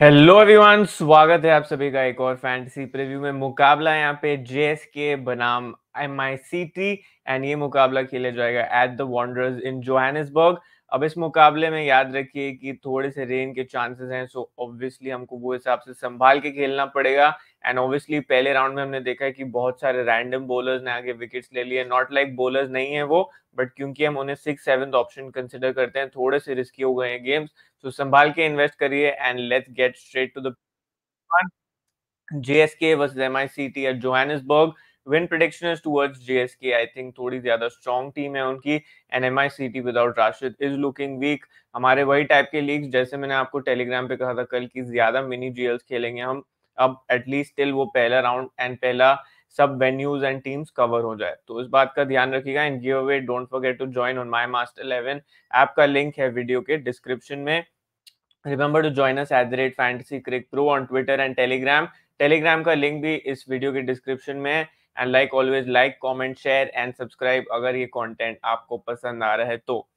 Hello everyone स्वागत है आप सभी का एक और फैंटेसी प्रीव्यू में मुकाबला यहाँ पे जेएसके बनाम M I C T and ये मुकाबला खेला जाएगा at the Wanderers in Johannesburg अब इस मुकाबले में याद रखिए कि थोड़े से रेन के चांसेस हैं सो ऑब्वियसली हमको वो हिसाब से संभाल के खेलना पड़ेगा एंड ऑब्वियसली पहले राउंड में हमने देखा है कि बहुत सारे रैंडम बोलर्स ने आगे विकेट्स ले लिए नॉट लाइक बोलर्स नहीं है वो बट क्योंकि हम उन्हें सिक्स सेवन्थ ऑप्शन कंसिडर करते हैं थोड़े से रिस्की हो गए हैं गेम्स तो संभाल के इन्वेस्ट करिए and let's get straight to the I C T at Johannesburg win prediction is towards JSK I think थोड़ी ज्यादा स्ट्रॉन्ग टीम है उनकी and M I C T without Rashid is looking weak हमारे वही टाइप के league जैसे मैंने आपको टेलीग्राम पे कहा था कल की ज्यादा मिनी जीएल्स खेलेंगे हम अब एटलीस्ट टिल वो पहला राउंड एंड पहला सब वेन्यूज एंड टीम्स कवर हो जाए तो इस बात का ध्यान रखिएगा and give away don't forget to join on my master 11 app का लिंक है वीडियो के डिस्क्रिप्शन में remember to join us at the rate fantasy crick pro on Twitter and Telegram Telegram का लिंक भी इस वीडियो के description में है and like always like comment share and subscribe अगर ये कॉन्टेंट आपको पसंद आ रहा है तो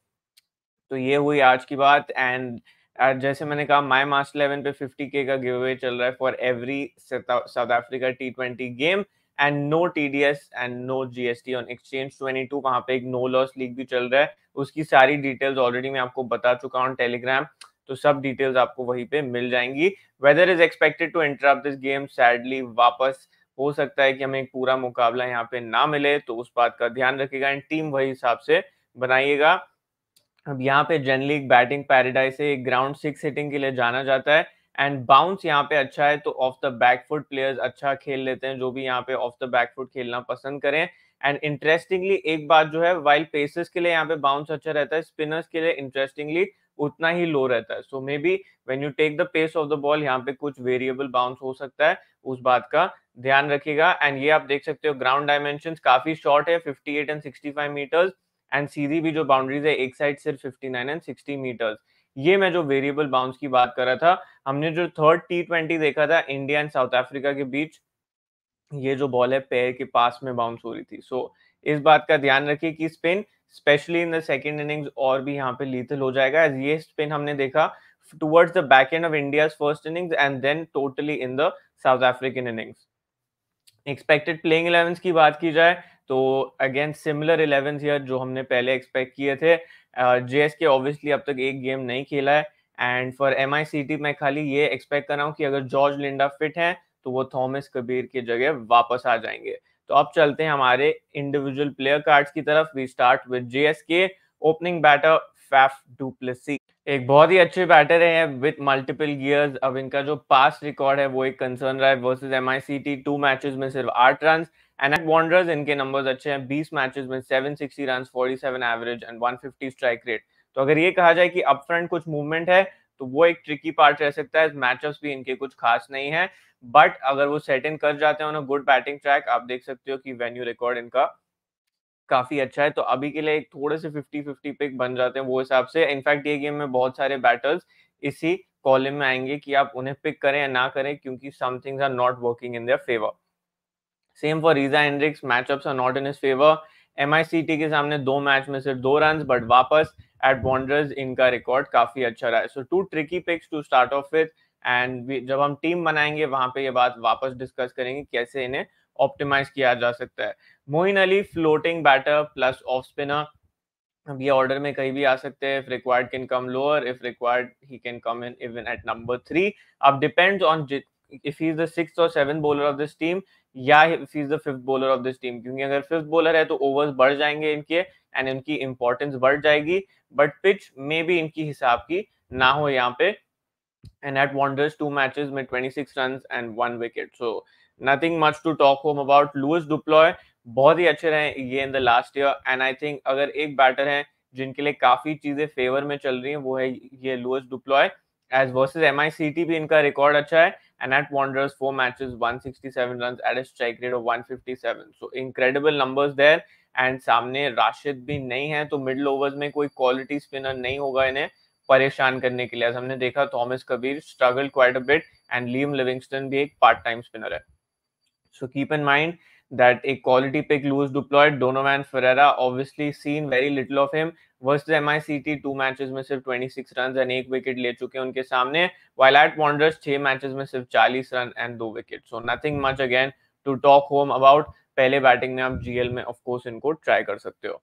तो ये हुई आज की बात एंड uh, जैसे मैंने कहा माय मास्टर इलेवन पे फिफ्टी के का गिव अवे चल रहा है for every South Africa T twenty game and no T D S and no G S T on exchange twenty two वहाँ पे एक नो लॉस लीग भी चल रहा है उसकी सारी डिटेल्स ऑलरेडी मैं आपको बता चुका हूँ टेलीग्राम तो सब डिटेल्स आपको वहीं पे मिल जाएंगी weather is expected to interrupt this game sadly वापस हो सकता है कि हमें पूरा मुकाबला यहाँ पे ना मिले तो उस बात का ध्यान रखिएगा एंड टीम वही हिसाब से बनाइएगा अब यहाँ पे जनरली बैटिंग पैराडाइज से ग्राउंड सिक्स हिटिंग के लिए जाना जाता है एंड बाउंस यहाँ पे अच्छा है तो off the back foot players अच्छा खेल लेते हैं जो भी यहाँ पे ऑफ द बैक फुट खेलना पसंद करें एंड इंटरेस्टिंगली एक बात जो है वाइल्ड पेसेस के लिए यहाँ पे बाउंस अच्छा रहता है स्पिनर्स के लिए इंटरेस्टिंगली उतना ही लो रहता है so maybe when you take the pace off the ball यहाँ पे कुछ वेरिएबल बाउंस हो सकता है उस बात का ध्यान रखिएगा एंड ये आप देख सकते हो ग्राउंड डायमेंशन काफी शॉर्ट है eight and five metres and सीधी भी जो बाउंड्रीज है एक साइड सिर्फ fifty nine and sixty metres ये मैं जो वेरिएबल बाउंस की बात कर रहा था हमने जो थर्ड टी ट्वेंटी देखा था इंडिया एंड साउथ अफ्रीका के बीच ये जो बॉल है पैर के पास में बाउंस हो रही थी सो so, इस बात का ध्यान रखिए कि spin specially in the second innings और भी यहाँ पे लीथल हो जाएगा एज ये स्पिन हमने देखा towards the back end of India first innings and then totally in the South African innings expected playing 11s की बात की जाए तो अगेन सिमिलर 11s ईयर जो हमने पहले एक्सपेक्ट किए थे जे एस के ऑब्वियसली अब तक एक गेम नहीं खेला है and for M I C T मैं खाली ये एक्सपेक्ट कर रहा हूँ कि अगर जॉर्ज लिंडा फिट हैं तो वो थॉमस कबीर की जगह वापस आ जाएंगे तो अब चलते हैं हमारे इंडिविजुअल प्लेयर कार्ड्स की तरफ we start with JSK opening batter Faf du Plessis एक बहुत ही अच्छे बैटर हैं विद मल्टीपल गियर्स अब इनका जो पास रिकॉर्ड है वो एक कंसर्न रहा है versus M I C T two matches में सिर्फ आठ रन एंड वॉन्डर्स इनके नंबर्स अच्छे हैं बीस मैचेज में seven sixty run forty seven average and one fifty strike rate तो अगर ये कहा जाए कि अप फ्रंट कुछ मूवमेंट है तो वो एक ट्रिकी पार्ट रह सकता है मैचअप भी इनके कुछ खास नहीं है बट अगर वो सेट इन कर जाते हैं गुड बैटिंग ट्रैक आप देख सकते हो कि वेन्यू रिकॉर्ड इनका काफी अच्छा है तो अभी के लिए एक थोड़े से 50 50 पिक बन जाते हैं वो हिसाब से इनफैक्ट ये गेम में बहुत सारे बैटर्स इसी कॉलम में आएंगे कि आप उन्हें पिक करें या ना करें क्योंकि some things are not working in their favour same for Reeza Hendricks matchups are not in his favour M के सामने दो मैच में सिर्फ दो रन बट वापस एट बॉन्डर्स इनका रिकॉर्ड काफी अच्छा रहा है so two tricky picks to start off with and जब हम टीम बनाएंगे वहां पे ये बात वापस डिस्कस करेंगे कैसे इन्हें ऑप्टिमाइज किया जा सकता है Moeen Ali floating batter plus off spinner अब ये ऑर्डर में कहीं भी आ सकते हैं if required can come lower if required he can come in even at number three अब depends on if he is the sixth और seven bowler of this team या if he is the fifth bowler of this team क्योंकि अगर fifth bowler है तो overs बढ़ जाएंगे इनके एंड इनकी इंपॉर्टेंस बढ़ जाएगी बट पिच मे भी इनकी हिसाब की ना हो यहाँ पे and at Wanderers two match में twenty six run and one wicket so nothing much to talk home about Leus du Plooy बहुत ही अच्छे रहे ये in the last year and I think अगर एक बैटर है जिनके लिए काफी चीजें फेवर में चल रही हैं वो है ये Leus du Plooy as versus M I C T भी इनका रिकॉर्ड अच्छा है and at Wanderers, four matches, 167 runs at a strike rate of 157. So incredible numbers there. And सामने राशिद भी नहीं है तो मिडिल ओवर्स में कोई क्वालिटी स्पिनर नहीं होगा इन्हें परेशान करने के लिए हमने देखा Thomas Kaber struggle quite a bit and Liam Livingstone भी एक पार्ट टाइम स्पिनर है so keep in mind that a quality pick Lewis deployed, Donovan Ferreira, obviously seen very little of him. Versus M I C T two matches में सिर्फ 26 run and एक wicket ले चुके हैं उनके सामने while at Wanderers छह matches में सिर्फ 40 रन एंड दो wicket so nothing much again to talk home about पहले बैटिंग में आप जीएल में ऑफ कोर्स इनको ट्राई कर सकते हो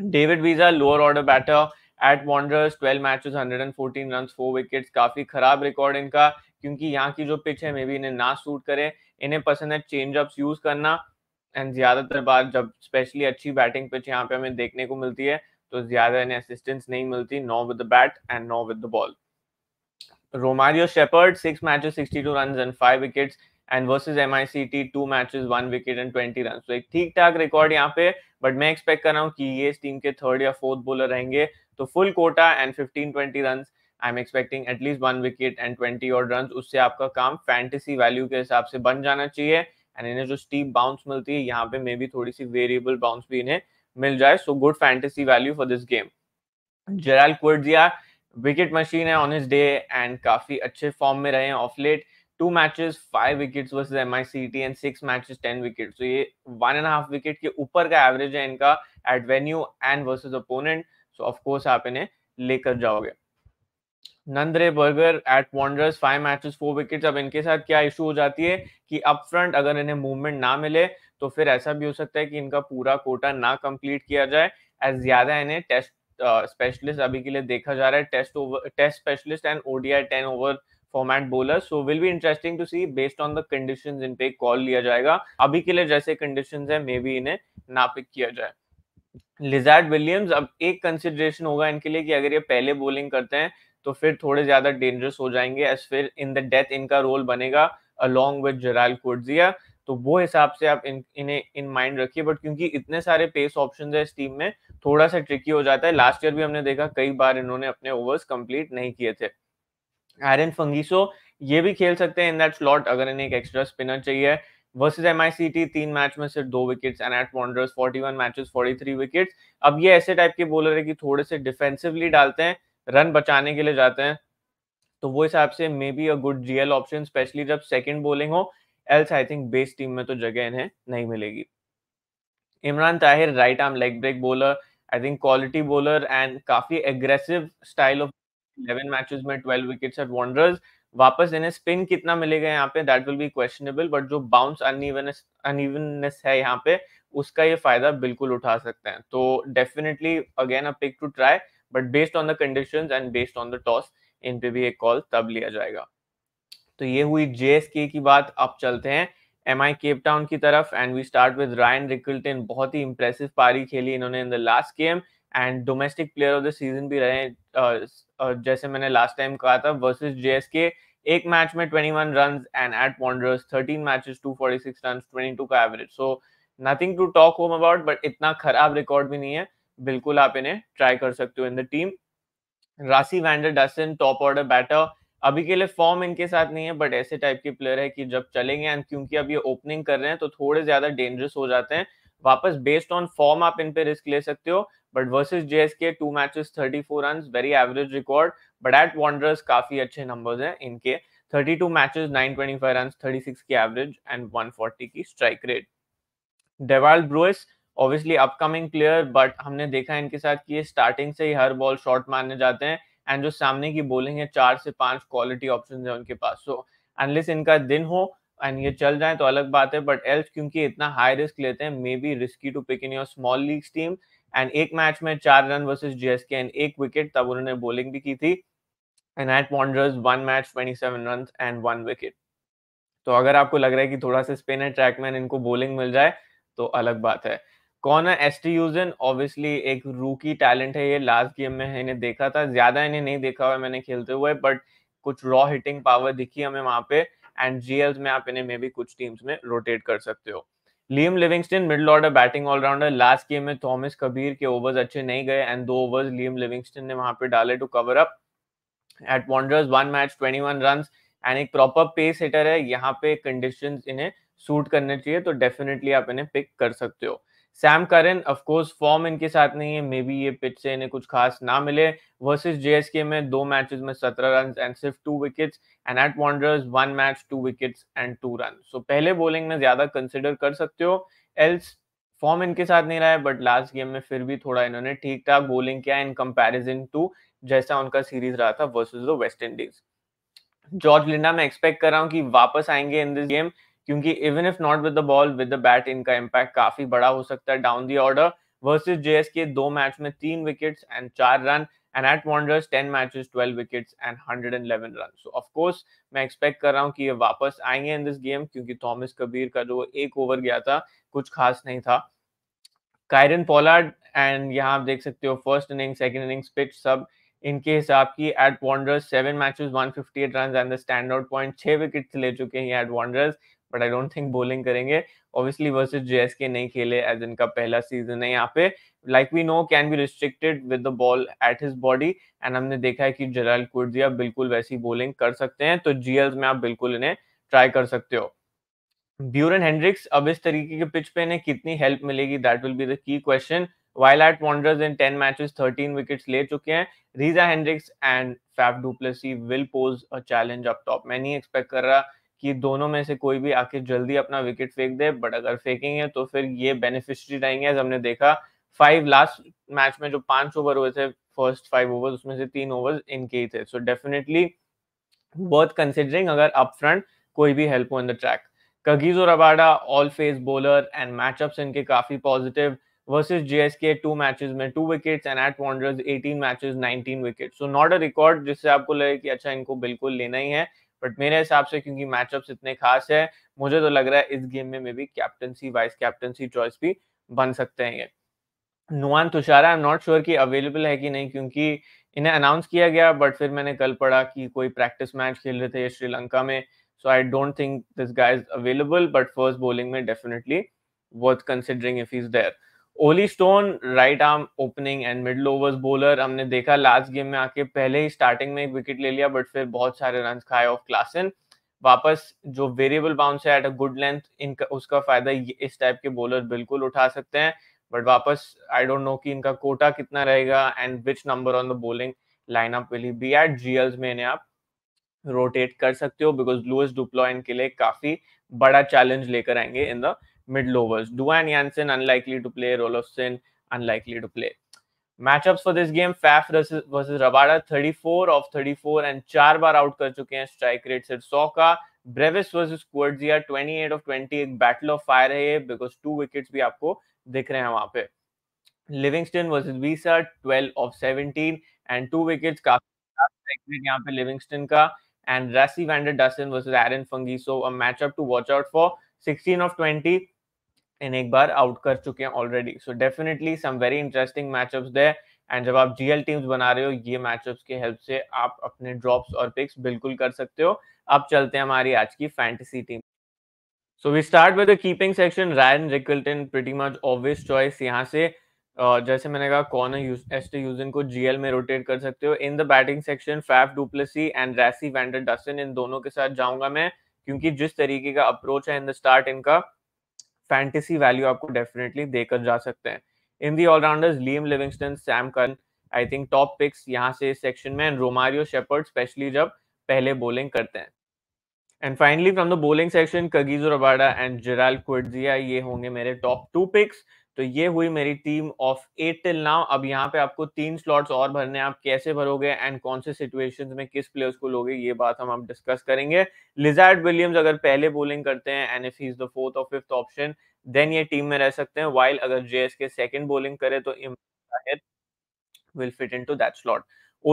David Wiese lower order batter at Wanderers 12 matches 114 run four wickets काफी खराब रिकॉर्ड इनका क्योंकि यहाँ की जो पिच है मे बी इन्हें ना सूट करे इन्हें पसंद है चेंज अप्स यूज करना एंड ज्यादातर बार जब स्पेशली अच्छी बैटिंग पिच यहाँ पे हमें देखने को मिलती है तो ज्यादा इन्हें असिस्टेंस नहीं मिलती no with the bat and no with the ball Shepherd six six matches, 62 runs and five wickets, and versus MICT, two matches, one wicket and 20 runs. तो so, एक ठीक ठाक रिकॉर्ड यहाँ पे बट मैं एक्सपेक्ट कर रहा हूँ कि ये इस टीम के थर्ड या फोर्थ बोलर रहेंगे तो full quota and fifteen twenty run I am expecting at least one wicket and twenty और रन उससे आपका काम फैंटेसी वैल्यू के हिसाब से बन जाना चाहिए एंड इन्हें जो स्टीप बाउंस मिलती है यहाँ पे मे बी थोड़ी सी वेरिएबल बाउंस भी इन्हें मिल जाए so good fantasy value for this game Gerald Coetzee wicket machine है ऑन हिज डे एंड काफी अच्छे फॉर्म में रहे of late two matches five wickets versus M I C T and six matches ten wicket तो ये one and half wicket के ऊपर का एवरेज है इनका at venue and versus opponent so of course आप इन्हें लेकर जाओगे Nandre Burger at Wanderers five matches four wickets अब इनके साथ क्या इशू हो जाती है कि अप फ्रंट अगर इन्हें मूवमेंट ना मिले तो फिर ऐसा भी हो सकता है कि इनका पूरा कोटा ना कंप्लीट किया जाए एज ज्यादा इन्हें टेस्ट स्पेशलिस्ट अभी के लिए देखा जा रहा है test over test specialist and ODI ten over format bowler so will be interesting to see based on the condition in पे कॉल लिया जाएगा अभी के लिए जैसे कंडीशन है मे बी इन्हें ना पिक किया जाए लिजार्ड विलियम्स अब एक कंसिडरेशन होगा इनके लिए कि अगर ये पहले बॉलिंग करते हैं तो फिर थोड़े ज्यादा डेंजरस हो जाएंगे एज फिर इन द डेथ इनका रोल बनेगा अलॉन्ग विद जराल कोटजिया तो वो हिसाब से आप इन इन्हें इन माइंड रखिए बट क्योंकि इतने सारे पेस ऑप्शन है इस टीम में थोड़ा सा ट्रिकी हो जाता है लास्ट ईयर भी हमने देखा कई बार इन्होंने अपने ओवर्स कंप्लीट नहीं किए थे एन फंगीसो ये भी खेल सकते हैं इन दैट स्लॉट अगर इन्हें एक एक्स्ट्रा स्पिनर चाहिए वर्सेज एम तीन मैच में सिर्फ दो विकेट्स and at Wanderers one matches three wickets अब ये ऐसे टाइप के बॉलर है कि थोड़े से डिफेंसिवली डालते हैं रन बचाने के लिए जाते हैं तो वो हिसाब से may be a good GL option specially जब सेकेंड बोलिंग हो else I think base team में तो जगह इन्हें नहीं मिलेगी Imran Tahir right arm leg break bowler I think quality bowler and काफी aggressive style of eleven matches में ट्वेल्व विकेट्स एट वॉन्डर्स वापस इन्हें स्पिन कितना मिलेगा यहाँ पे that will be questionable but जो बाउंस अनइवननेस है यहाँ पे उसका ये फायदा बिल्कुल उठा सकते हैं तो definitely again a pick to try but based on the condition and based on the toss इन पे भी एक कॉल तब लिया जाएगा तो ये हुई जेएसके की बात अब चलते हैं एम आई केपटाउन की तरफ and we start with Ryan Rickelton बहुत ही इंप्रेसिव पारी खेली इन्होंने in the last game and domestic player of the season भी रहे जैसे मैंने लास्ट टाइम कहा था वर्सेज जेएसके एक मैच में twenty one run and at Wanderers thirteen matches six run two का average so nothing to talk home about but इतना खराब रिकॉर्ड भी नहीं है बिल्कुल आप इन्हें ट्राई कर सकते हो in the team Rassie van der Dussen top order batter अभी के लिए फॉर्म इनके साथ नहीं है बट ऐसे टाइप के प्लेयर है कि जब चलेंगे एंड क्योंकि अब ये ओपनिंग कर रहे हैं तो थोड़े ज्यादा डेंजरस हो जाते हैं वापस बेस्ड ऑन फॉर्म आप इन पे रिस्क ले सकते हो but versus JSK two matches 34 run very average record but at Wanderers काफी अच्छे नंबर्स हैं इनके thirty two matches five run six की एवरेज एंड फोर्टी की strike rate Dewald Brevis obviously upcoming player but हमने देखा इनके साथ कि ये स्टार्टिंग से ही हर बॉल शॉर्ट मारने जाते हैं एंड जो सामने की बॉलिंग है चार से पांच क्वालिटी ऑप्शन है उनके पास सो एनलिस इनका दिन हो एंड ये चल जाए तो अलग बात है बट एल्स क्योंकि इतना हाई रिस्क लेते हैं may be risky to pick in your small league team and एक मैच में चार रन वर्सेस जीएसके एंड एक विकेट तब उन्होंने बॉलिंग भी की थी and at Wanderers one match twenty seven run and one wicket तो अगर आपको लग रहा है कि थोड़ा सा स्पिन है ट्रैक में इनको बॉलिंग मिल जाए तो अलग बात है कॉनर यूजन ऑब्वियसली एक रूकी टैलेंट है ये लास्ट गेम में इन्हें देखा था ज्यादा इन्हें नहीं देखा हुआ मैंने खेलते हुए बट कुछ रॉ हिटिंग पावर दिखी हमें वहां पे एंड जीएल में आप इन्हें मे भी कुछ टीम्स में रोटेट कर सकते हो Liam Livingstone middle order batting all rounder last game में थॉमस कबीर के ओवर्स अच्छे नहीं गए एंड दो ओवर्स लियम लिविंगस्टन ने वहां पे डाले to cover up at Wanderers one match twenty one run and एक प्रॉपर पेस हिटर है यहाँ पे कंडीशन इन्हें सूट करने चाहिए तो डेफिनेटली आप इन्हें पिक कर सकते हो Sam Curran of course form इनके साथ नहीं है मे बी ये पिच से इन्हें कुछ खास ना मिले वर्सेस जेएसके में दो मैचेस में सत्रह रन एंड सिर्फ two wickets and at Wanderers one match two wickets and two run so पहले बॉलिंग में ज्यादा कंसिडर कर सकते हो एल्स फॉर्म इनके साथ नहीं रहा है बट लास्ट गेम में फिर भी थोड़ा इन्होंने ठीक ठाक बॉलिंग किया इन कंपेरिजन टू जैसा उनका सीरीज रहा था versus the West Indies George Linde मैं एक्सपेक्ट कर रहा हूँ कि वापस आएंगे इन दिस गेम क्योंकि even if not with the ball with the bat इनका इम्पैक्ट काफी बड़ा हो सकता है down the order versus JS K दो मैच में तीन विकेट्स एंड चार run and at Wanderers 10 matches 12 wickets and 111 runs so of course मैं एक्सपेक्ट कर रहा हूँ कि ये वापस आएंगे इन दिस गेम क्योंकि थॉमस कबीर का जो एक ओवर गया था कुछ खास नहीं था कायरन पोलार्ड एंड यहाँ आप देख सकते हो first inning second innings pitch सब इनके हिसाब की at Wanderers seven matches 158 run and the stand out point छह विकेट ले चुके हैं at Wanderers but I don't think bowling करेंगे ऑब्वियसली वर्सेज जेएसके नहीं खेले एज इनका पहला सीजन है यहाँ पे like we know can be restricted with the ball at his body and हमने देखा है कि जलाल कुर्दिया बिल्कुल वैसी बॉलिंग कर सकते हैं तो जीएल्स में आप बिल्कुल इन्हें ट्राई कर सकते हो ब्यूरन हेंड्रिक्स अब इस तरीके के पिच पे इन्हें कितनी हेल्प मिलेगी that will be the key question while at Wanderers in ten matches thirteen wickets ले चुके हैं Reeza Hendricks and Faf du Plessis will pose a challenge up top मैं नहीं एक्सपेक्ट कर रहा कि दोनों में से कोई भी आके जल्दी अपना विकेट फेंक दे बट अगर फेंकेंगे तो फिर ये बेनिफिशरी रहेंगे हमने देखा फाइव लास्ट मैच में जो पांच ओवर हुए थे फर्स्ट फाइव ओवर उसमें से तीन ओवर इनके ही थे सो डेफिनेटली वर्थ कंसिडरिंग अगर अप फ्रंट कोई भी help on the track Kagiso और Rabada all pace bowler and matchup इनके काफी positive S K two match में two wicket and at Wanderers eighteen matches nineteen wicket so not a record जिससे आपको लगे कि अच्छा इनको बिल्कुल लेना ही है बट मेरे हिसाब से क्योंकि मैचअप्स इतने खास है मुझे तो लग रहा है इस गेम में may be captaincy vice captaincy choice भी बन सकते हैं ये Nuwan Thushara I am not sure कि अवेलेबल है कि नहीं क्योंकि इन्हें अनाउंस किया गया बट फिर मैंने कल पढ़ा कि कोई प्रैक्टिस मैच खेल रहे थे श्रीलंका में so I don't think this guy is available but first bowling में definitely worth considering if is there Olly Stone right arm opening and middle overs bowler हमने देखा लास्ट गेम में आके पहले ही स्टार्टिंग में एक विकेट ले लिया बट फिर बहुत सारे रन खाए ऑफ क्लासन वापस जो वेरिएबल बाउंस है एट अ गुड लेंथ इनका उसका फायदा इस टाइप के बॉलर बिल्कुल उठा सकते हैं बट वापस आई डोंट नो कि इनका कोटा कितना रहेगा and which number on the bowling lineup will be at GLs में इन्हें आप रोटेट कर सकते हो बिकॉज लुएस डुप्लॉय के लिए काफी बड़ा चैलेंज लेकर आएंगे in the mid lowers. Duan Jansen unlikely to play. Rolofsen unlikely to play. Matchups for this game Faf versus Rabada 34 off 34 and चार बार आउट कर चुके हैं स्ट्राइक रेट सिर्फ 100 का ब्रेविस वर्सेस क्वर्जिया 28 ऑफ 20 एक बैटल ऑफ फायर है ये बिकॉज टू विकेट्स भी आपको दिख रहे हैं वहां पे Livingstone versus Wiese 12 off 17 and two wickets काफी यहाँ पे लिविंगस्टन का and Rassie van der Dussen versus Aaron Phangiso so a matchup to watch out for 16 off 20 इन एक बार आउट कर चुके हैं already so definitely some very interesting matchups there and जब आप जीएल टीम्स बना रहे हो ये मैचअप्स के हेल्प से आप अपने ड्रॉप्स और पिक्स बिल्कुल कर सकते हो अब चलते हैं हमारी आज की fantasy team so we start with the keeping section Ryan Rickelton pretty much obvious choice यहाँ से Uh, जैसे मैंने कहा कॉर्नर एस्टे यूजन को जीएल में रोटेट कर सकते हो in the batting section Faf du Plessis and Rassie van der Dussen इन दोनों के साथ जाऊंगा मैं क्योंकि जिस तरीके का अप्रोच है इन द स्टार्ट इनका फैंटेसी वैल्यू आपको डेफिनेटली देकर जा सकते हैं in the all rounders Liam Livingstone Sam Curran I think top picks यहाँ से इस सेक्शन में एंड रोमारियो शेपर्ड स्पेशली जब पहले बोलिंग करते हैं and finally from the bowling section Kagiso Rabada and Gerald Coetzee ये होंगे मेरे टॉप टू पिक्स तो ये हुई मेरी team of eight till now अब यहाँ पे आपको तीन स्लॉट्स और भरने आप कैसे भरोगे एंड कौन से सिचुएशंस में किस प्लेयर्स को लोगे ये बात हम आप डिस्कस करेंगे लिजार्ड विलियम्स अगर पहले बोलिंग करते हैं and if he is the fourth और फिफ्थ ऑप्शन देन ये टीम में रह सकते हैं वाइल अगर J S K second bowling करे तो will fit into that slot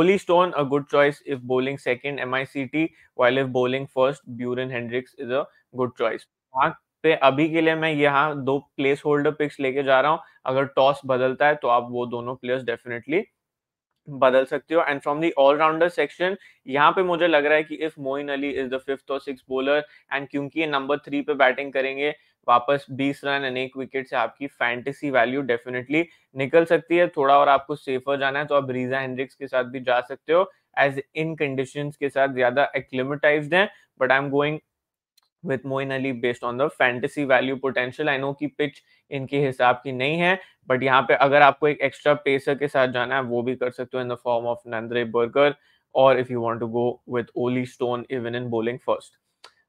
Olly Stone a good choice if bowling second M I C T while if bowling first Beuran Hendricks is a good choice पे अभी के लिए मैं यहाँ दो place holder pics लेके जा रहा हूँ अगर टॉस बदलता है तो आप वो दोनों प्लेयर्स डेफिनेटली बदल सकते हो and from the all rounder section यहाँ पे मुझे लग रहा है कि if Moeen Ali is the fifth और सिक्स बोलर एंड क्योंकि ये नंबर थ्री पे बैटिंग करेंगे वापस 20 रन अनेक विकेट से आपकी फैंटेसी वैल्यू डेफिनेटली निकल सकती है थोड़ा और आपको सेफर जाना है तो आप रीजा हेनरिक्स के साथ भी जा सकते हो एज इन कंडीशन के साथ ज्यादा एक्लिमेटाइज हैं but I am going with Moeen Ali based on the fantasy value potential I know की पिच इनके हिसाब की नहीं है बट यहाँ पे अगर आपको एक एक्स्ट्रा पेसर के साथ जाना है वो भी कर सकते हो in the form of Nandre Burger और if you want to go with Olly Stone even in bowling first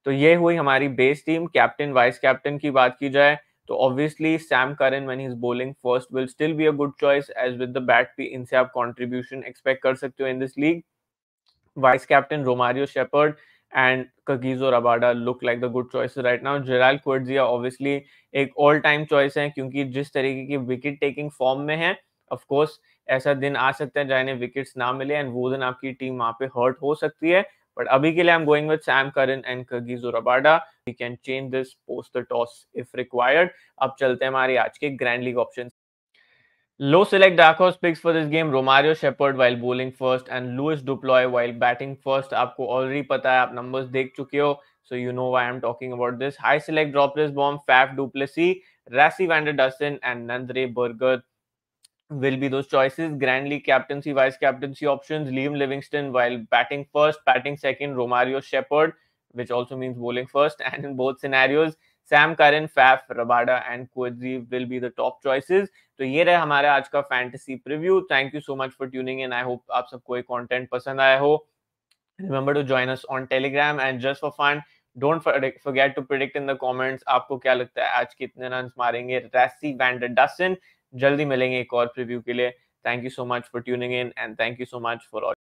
तो ये हुई हमारी base team captain vice captain की बात की जाए तो obviously Sam Curran when he is bowling first will still be a good choice as with the bat पी इनसे आप कॉन्ट्रीब्यूशन एक्सपेक्ट कर सकते हो in this league vice captain Romario shepherd and Kakizo Rabada look like the good choices right now. Gerald Quetzia obviously a all time choice hai kyunki jis tarike ki wicket taking form mein hai. of course aisa din aa sakta hai जहाँ wickets na mile and वो din aapki team wahan pe hurt ho sakti hai. but abhi ke liye I'm going with Sam Curran and Kagizo Rabada. We can change this post the toss if required. Ab chalte hain hamari aaj ke Grand League options Low select dark horse picks for this game Romario Shepard while bowling first and Louis Duploy while batting first. आपको already पता है numbers देख चुके so you know why I'm talking about this. High select dropless bomb Faf Duplessis, Rassi der Dussen and Nandre Burger will be those choices. Grandly captaincy, vice captaincy options. Liam Livingston while batting first, batting second. Romario Shepard, which also means bowling first, and in both scenarios Sam Curran Faf Rabada and Coetzee will be the top choices तो ये रहे हमारे आज का fantasy preview thank you so much for tuning in I hope आप सबको ये content पसंद आया हो remember to join us on Telegram and just for fun don't forget to predict in the comments आपको क्या लगता है आज कितने रन मारेंगे रेसी वैंड डसन जल्दी मिलेंगे एक और प्रिव्यू के लिए thank you so much for tuning in and thank you so much for